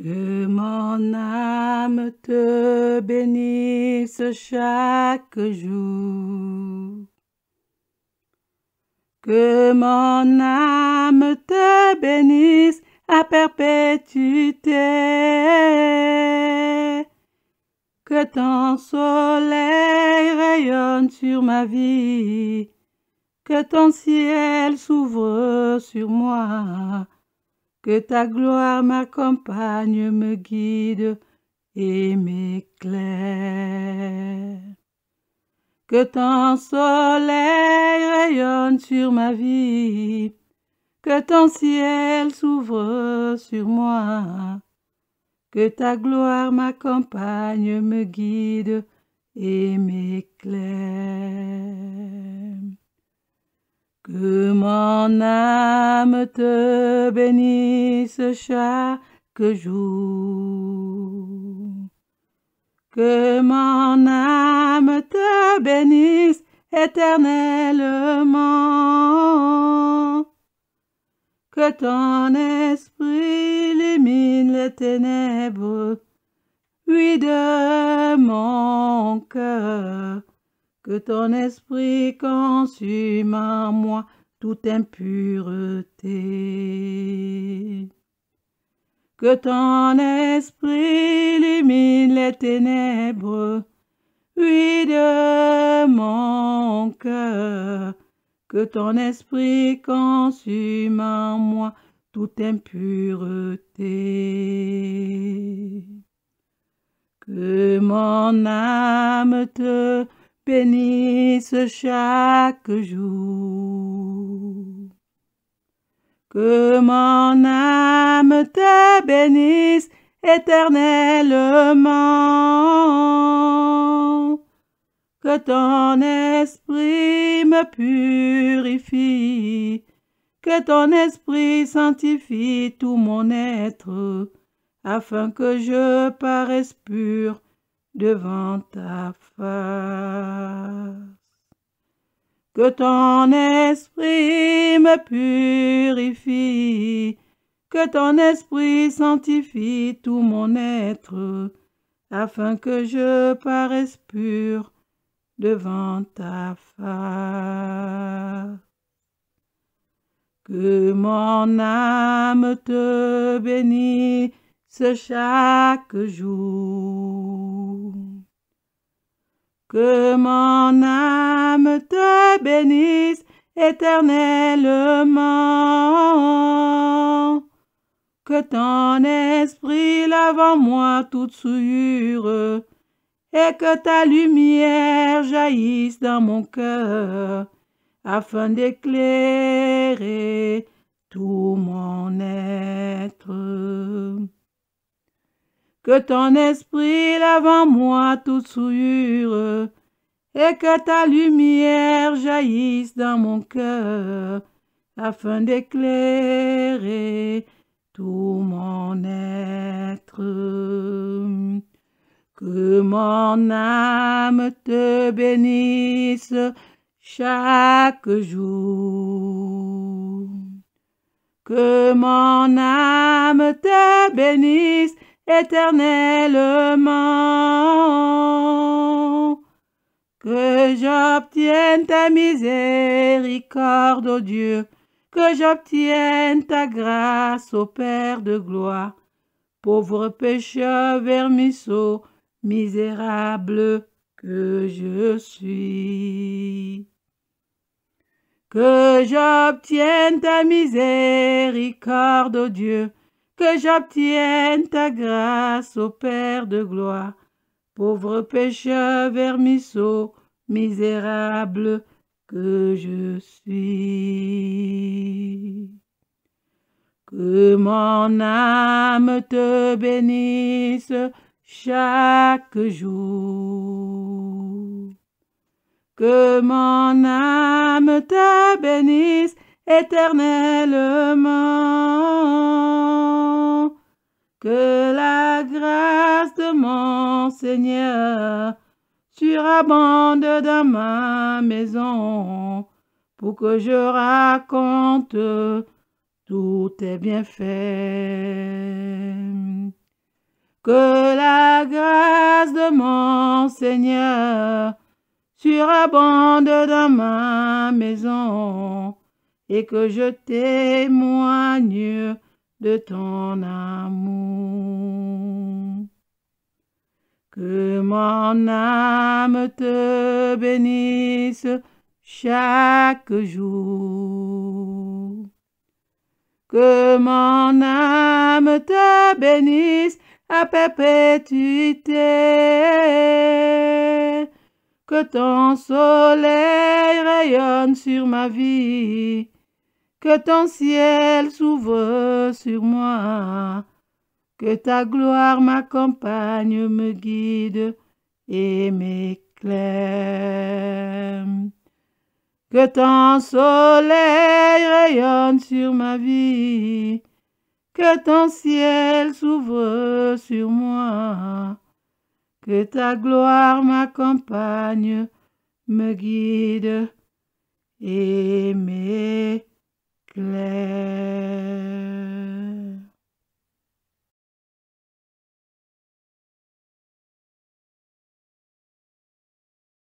Que mon âme te bénisse chaque jour. Que mon âme te bénisse à perpétuité. Que ton soleil rayonne sur ma vie. Que ton ciel s'ouvre sur moi que ta gloire m'accompagne, me guide et m'éclaire. Que ton soleil rayonne sur ma vie, que ton ciel s'ouvre sur moi, que ta gloire m'accompagne, me guide et m'éclaire. Que mon âme te bénisse chaque jour. Que mon âme te bénisse éternellement. Que ton esprit illumine les ténèbres, Oui de mon cœur que ton esprit consume en moi toute impureté. Que ton esprit illumine les ténèbres, oui de mon cœur, que ton esprit consume en moi toute impureté. Que mon âme te bénisse chaque jour. Que mon âme te bénisse éternellement. Que ton esprit me purifie, que ton esprit sanctifie tout mon être, afin que je paraisse pur devant ta face. Que ton esprit me purifie, que ton esprit sanctifie tout mon être, afin que je paraisse pur devant ta face. Que mon âme te bénisse, chaque jour. Que mon âme te bénisse éternellement. Que ton esprit lave en moi toute souillure et que ta lumière jaillisse dans mon cœur afin d'éclairer ton esprit avant moi tout souillure, et que ta lumière jaillisse dans mon cœur, afin d'éclairer tout mon être. Que mon âme te bénisse chaque jour. Que mon âme te bénisse éternellement. Que j'obtienne ta miséricorde, ô Dieu, que j'obtienne ta grâce, ô Père de gloire. Pauvre pécheur vermisseau, misérable que je suis. Que j'obtienne ta miséricorde, ô Dieu, que j'obtienne ta grâce, ô Père de gloire. Pauvre pécheur vermisseau, misérable que je suis. Que mon âme te bénisse chaque jour. Que mon âme te bénisse éternellement. Que la grâce de mon Seigneur surabonde dans ma maison, pour que je raconte tout est bien fait. Que la grâce de mon Seigneur surabonde dans ma maison, et que je témoigne de ton amour. Que mon âme te bénisse chaque jour. Que mon âme te bénisse à perpétuité. Que ton soleil rayonne sur ma vie que ton ciel s'ouvre sur moi, que ta gloire m'accompagne, me guide et m'éclaire. Que ton soleil rayonne sur ma vie, que ton ciel s'ouvre sur moi, que ta gloire m'accompagne, me guide et m'éclaire.